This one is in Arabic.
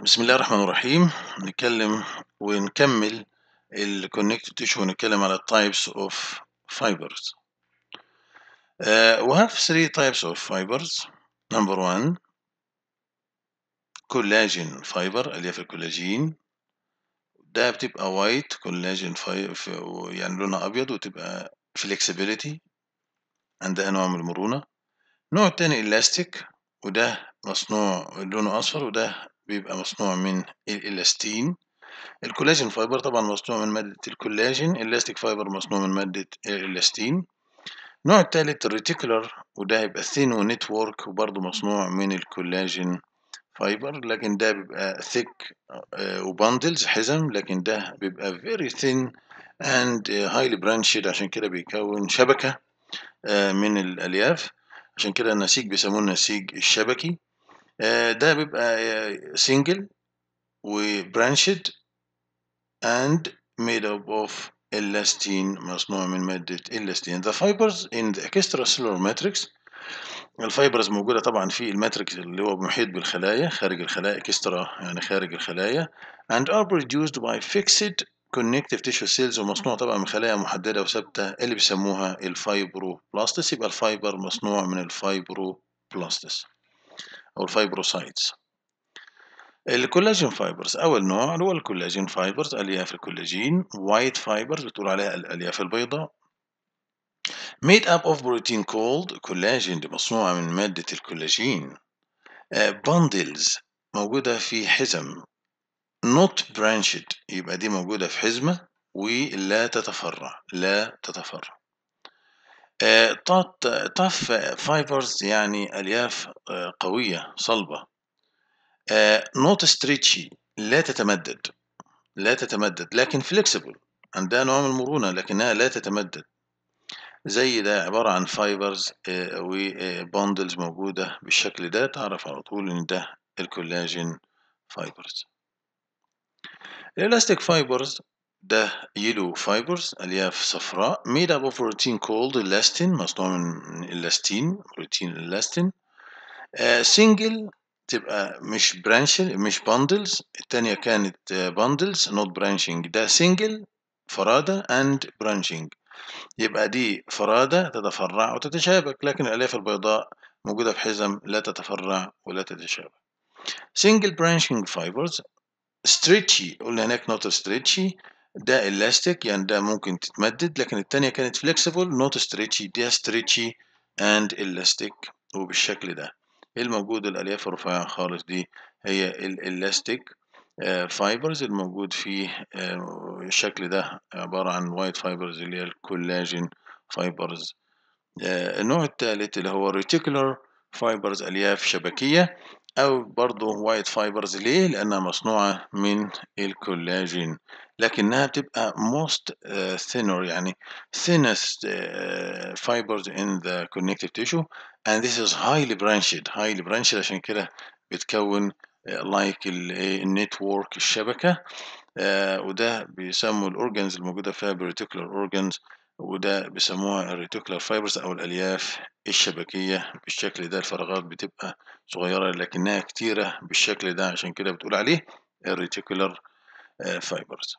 بسم الله الرحمن الرحيم نتكلم ونكمل الكونكتيف تيشو ونتكلم على types of fibers uh, we have three types of fibers number one collagen fiber الياف الكولاجين ده بتبقى وايت كولاجين fiber يعني لونها ابيض وتبقى flexibility عند انواع من المرونه نوع تاني الاستيك وده مصنوع لونه اصفر وده بيبقى مصنوع من الإلاستين الكولاجين فايبر طبعا مصنوع من مادة الكولاجين الإلاستيك فايبر مصنوع من مادة الإلاستين النوع التالت الريتيكولر وده هيبقى ثين ونتورك وبرضه مصنوع من الكولاجين فايبر لكن ده بيبقى ثيك آه، وباندلز حزم لكن ده بيبقى فيري ثين اند هايلي برانشيد عشان كده بيكون شبكة آه، من الألياف عشان كده النسيج بيسموه النسيج الشبكي آه، ده بيبقى سينجل آه، وبرانشد and made up of elastin مصنوع من مادة اللاستين the fibers in the extracellular matrix الفايبرز موجودة طبعا في الماتريكس اللي هو محيط بالخلايا خارج الخلايا اكسترا يعني خارج الخلايا and are produced by fixed connective tissue cells ومصنوع طبعا من خلايا محددة وثابتة اللي بيسموها الفايبروبلاستس يبقى الفايبر مصنوع من الفايبروبلاستس أو الفايبروسايتس الكولاجين فايبرز أول نوع هو الكولاجين فايبرز ألياف الكولاجين وايت فايبرز بتقول عليها الألياف البيضاء ميد اب اوف بروتين كولد كولاجين دي مصنوعة من مادة الكولاجين باندلز آه، موجودة في حزم نوت برانشد يبقى دي موجودة في حزمة ولا تتفرع لا تتفرع آه، طف فايبرز يعني ألياف آه، قوية صلبة آه، نوت ستريتشي لا تتمدد لا تتمدد لكن فليكسبل عندها نوع من المرونة لكنها لا تتمدد زي ده عبارة عن فايبرز وبوندلز موجودة بالشكل ده تعرف على طول إن ده الكولاجين فايبرز الإلاستيك فايبرز ده يلو فايبرز الياف صفراء ميد اب اوف روتين كولد اللاستين مصنوع من اللاستين بروتين اللاستين سنجل تبقى مش برانشل مش باندلز التانية كانت باندلز نوت برانشنج ده سنجل فرادة اند برانشنج يبقى دي فرادة تتفرع وتتشابك لكن الألياف البيضاء موجودة في حزم لا تتفرع ولا تتشابك single branching fibers stretchy قلنا هناك not stretchy ده الاستيك يعني ده ممكن تتمدد لكن التانية كانت فليكسيبل نوت ستريتشي ده ستريتشي اند الاستيك وبالشكل ده إيه الموجود الالياف الرفيعة خالص دي هي الالاستيك آه، فايبرز الموجود في آه، الشكل ده عبارة عن وايت فايبرز اللي هي الكولاجين آه، فايبرز النوع الثالث اللي هو ريتيكولار فايبرز الياف شبكية أو برضو وايت فايبرز ليه؟ لأنها مصنوعة من الكولاجين لكنها بتبقى most thinner يعني thinnest fibers in the connective tissue and this is highly branched highly branched عشان كده بتكون like ال network الشبكة وده بيسموا الأورجنز الموجودة فيها reticular organs وده بيسموها الريتيكولار فايبرز او الالياف الشبكيه بالشكل ده الفراغات بتبقى صغيره لكنها كتيره بالشكل ده عشان كده بتقول عليه الريتيكولار آه, فايبرز